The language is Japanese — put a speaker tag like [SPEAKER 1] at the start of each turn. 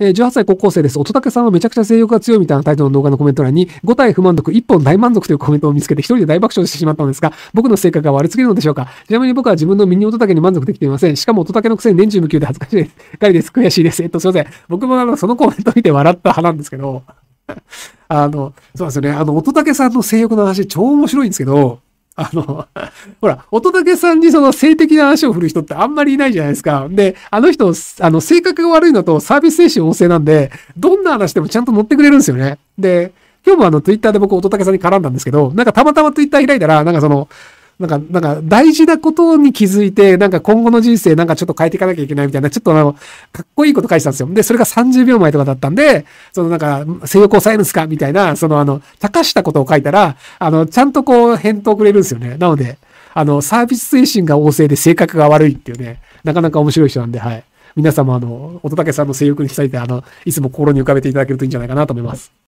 [SPEAKER 1] えー、18歳高校生です。乙武さんはめちゃくちゃ性欲が強いみたいなタイトルの動画のコメント欄に、5体不満足、1本大満足というコメントを見つけて、一人で大爆笑してしまったのですが、僕の性格が悪すぎるのでしょうか。ちなみに僕は自分のミニ乙武に満足できていません。しかも乙武のくせに年中無休で恥ずかしいです。です。悔しいです。えっと、すいません。僕もあの、そのコメント見て笑った派なんですけど、あの、そうですよね。あの、乙武さんの性欲の話、超面白いんですけど、あの、ほら、乙武さんにその性的な話を振る人ってあんまりいないじゃないですか。で、あの人、あの、性格が悪いのとサービス精神旺盛なんで、どんな話でもちゃんと乗ってくれるんですよね。で、今日もあの、ツイッターで僕、乙武さんに絡んだんですけど、なんかたまたまツイッター開いたら、なんかその、なんか、なんか大事なことに気づいて、なんか今後の人生なんかちょっと変えていかなきゃいけないみたいな、ちょっとあの、かっこいいこと書いてたんですよ。で、それが30秒前とかだったんで、そのなんか、性欲を抑えるんですかみたいな、そのあの、高したことを書いたら、あの、ちゃんとこう、返答くれるんですよね。なので、あの、サービス精神が旺盛で性格が悪いっていうね、なかなか面白い人なんで、はい。皆様、あの、乙武さんの性欲について、あの、いつも心に浮かべていただけるといいんじゃないかなと思います。